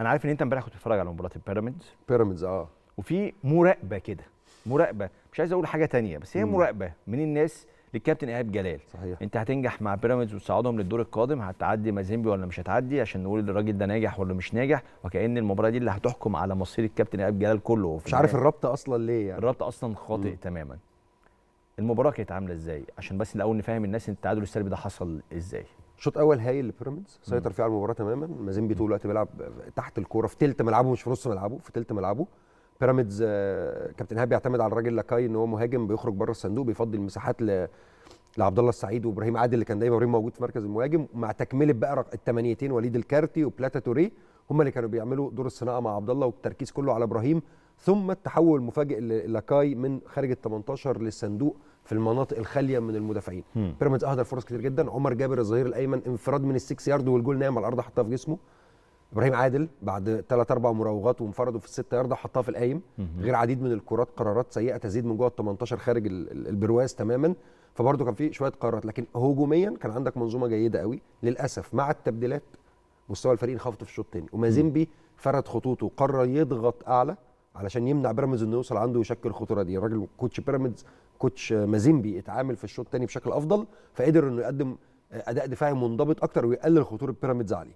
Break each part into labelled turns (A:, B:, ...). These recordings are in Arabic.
A: انا عارف ان انت امبارح كنت بتتفرج على مباراه البيراميدز بيراميدز اه وفي مراقبه كده مراقبه مش عايز اقول حاجه تانية بس هي مراقبه من الناس للكابتن ايهاب جلال صحيح. انت هتنجح مع بيراميدز وتصعدهم للدور القادم هتعدي مازيمبي ولا مش هتعدي عشان نقول الراجل ده ناجح ولا مش ناجح وكأن المباراه دي اللي هتحكم على مصير الكابتن ايهاب جلال كله مش عارف الرابطه اصلا ليه يعني الرابطه اصلا خاطئ مم. تماما المباراه كانت عامله ازاي عشان بس الاول نفهم الناس ان التعادل السلبي ده حصل ازاي شوط اول هايل لبيراميدز سيطر
B: فيه على المباراه تماما مازيمبي طول الوقت بيلعب تحت الكوره في ثلث ملعبه مش في نص ملعبه في ثلث ملعبه بيراميدز آه، كابتن هاب بيعتمد على الراجل لاكاي ان هو مهاجم بيخرج بره الصندوق بيفضي المساحات ل لعبد الله السعيد وابراهيم عادل اللي كان دايما ابراهيم موجود في مركز المهاجم مع تكمله بقى الثمانيتين وليد الكارتي وبلاتا توري هم اللي كانوا بيعملوا دور الصناعه مع عبد الله والتركيز كله على ابراهيم ثم التحول المفاجئ للاكاي من خارج ال 18 للصندوق في المناطق الخاليه من المدافعين بيراميدز اهدر فرص كتير جدا عمر جابر الظهير الايمن انفراد من السكس يارد والجول نايم على الارض حطها في جسمه ابراهيم عادل بعد ثلاث اربع مراوغات وانفرده في الست يارده حطها في القايم غير عديد من الكرات قرارات سيئه تزيد من جوه ال 18 خارج البرواز تماما فبرضه كان في شويه قرارات لكن هجوميا كان عندك منظومه جيده قوي للاسف مع التبديلات مستوى الفريق انخفض في الشوط الثاني ومازيمبي فرد خطوطه قرر يضغط اعلى علشان يمنع بيراميدز انه يوصل عنده ويشكل الخطوره دي الراجل كوتش بيراميدز كوتش مازيمبي اتعامل في الشوط الثاني بشكل افضل فقدر انه يقدم اداء دفاعي منضبط اكتر ويقلل خطوره بيراميدز عليه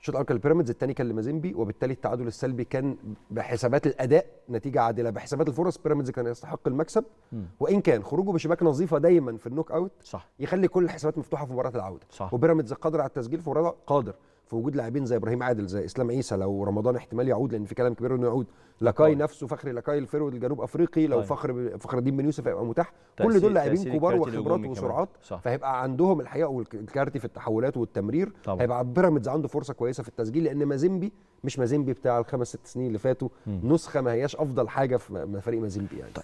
B: الشوط الاول كان لبيراميدز الثاني كان لمازيمبي وبالتالي التعادل السلبي كان بحسابات الاداء نتيجه عادله بحسابات الفرص بيراميدز كان يستحق المكسب مم. وان كان خروجه بشباك نظيفه دايما في النوك اوت صح. يخلي كل الحسابات مفتوحه في مباراه العوده صح. وبيراميدز قادر على التسجيل في مباراه قادر في وجود لاعبين زي ابراهيم عادل زي اسلام عيسى لو رمضان احتمال يعود لان في كلام كبير انه يعود لاكاي طيب. نفسه فخري لاكاي الفيرود الجنوب افريقي لو طيب. فخر فخر الدين بن يوسف هيبقى متاح كل دول لاعبين كبار وخبرات وسرعات فهيبقى عندهم الحقيقه والكارتي في التحولات والتمرير طبعا. هيبقى بيراميدز عنده فرصه كويسه في التسجيل لان مازيمبي مش مازيمبي بتاع الخمس ست سنين اللي فاتوا نسخه ما هياش افضل حاجه في فريق مازيمبي يعني طيب.